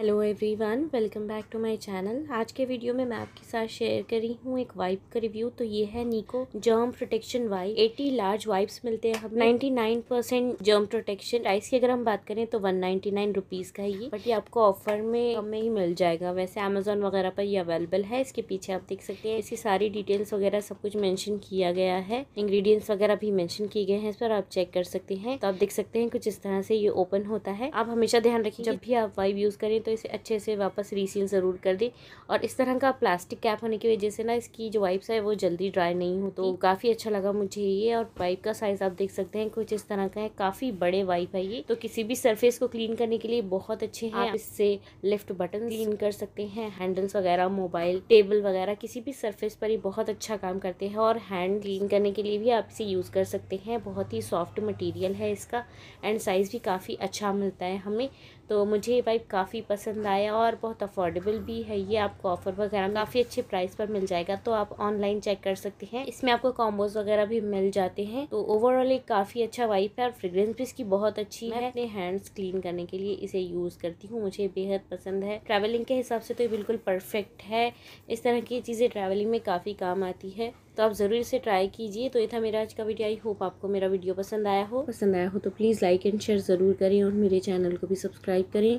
hello everyone welcome back to my channel आज के video में मैं आपके साथ शेयर करी हूँ एक वाइप का रिव्यू तो ये है Nico germ protection wipe 80 large wipes मिलते हैं हम 99 परसेंट जर्म प्रोटेक्शन प्राइस की अगर हम बात करें तो 199 रुपीस का ही बट ये आपको ऑफर में हमें ही मिल जाएगा वैसे अमेजोन वगैरह पर ये अवेलेबल है इसके पीछे आप देख सकते हैं इसकी सारी डिटेल्स वगैरह सब कुछ मैंशन किया गया है इंग्रीडियंट्स वगैरह भी मैंशन किए गए हैं इस पर आप चेक कर सकते हैं तो आप देख सकते हैं कुछ इस तरह से ये ओपन होता है आप हमेशा ध्यान रखिए जब भी आप वाइप यूज़ करें तो तो इसे अच्छे से वापस रीसील ज़रूर कर दें और इस तरह का प्लास्टिक कैप होने की वजह से ना इसकी जो वाइप्स है वो जल्दी ड्राई नहीं हो तो काफ़ी अच्छा लगा मुझे ये और वाइप का साइज़ आप देख सकते हैं कुछ इस तरह का है काफ़ी बड़े वाइप है ये तो किसी भी सरफेस को क्लीन करने के लिए बहुत अच्छे हैं आप इससे लेफ्ट बटन क्लीन कर सकते हैं हैंडल्स वगैरह मोबाइल टेबल वगैरह किसी भी सर्फेस पर ही बहुत अच्छा काम करते हैं और हैंड क्लीन करने के लिए भी आप इसे यूज़ कर सकते हैं बहुत ही सॉफ्ट मटीरियल है इसका एंड साइज़ भी काफ़ी अच्छा मिलता है हमें तो मुझे ये पाइप काफ़ी पसंद पसंद आया और बहुत अफोर्डेबल भी है ये आपको ऑफ़र वगैरह काफ़ी अच्छे प्राइस पर मिल जाएगा तो आप ऑनलाइन चेक कर सकते हैं इसमें आपको कॉम्बोज वगैरह भी मिल जाते हैं तो ओवरऑल एक काफ़ी अच्छा वाइप है और फ्रेग्रेंस भी इसकी बहुत अच्छी है अपने हैंड्स क्लीन करने के लिए इसे यूज़ करती हूँ मुझे बेहद पसंद है ट्रैवलिंग के हिसाब से तो ये बिल्कुल परफेक्ट है इस तरह की चीज़ें ट्रैवलिंग में काफ़ी काम आती है तो आप ज़रूर इसे ट्राई कीजिए तो ये था मेरा आज का वीडियो आई होप आपको मेरा वीडियो पसंद आया हो पसंद आया हो तो प्लीज़ लाइक एंड शेयर ज़रूर करें और मेरे चैनल को भी सब्सक्राइब करें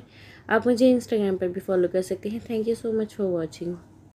आप मुझे इंस्टाग्राम पर भी फॉलो कर सकते हैं thank you so much for watching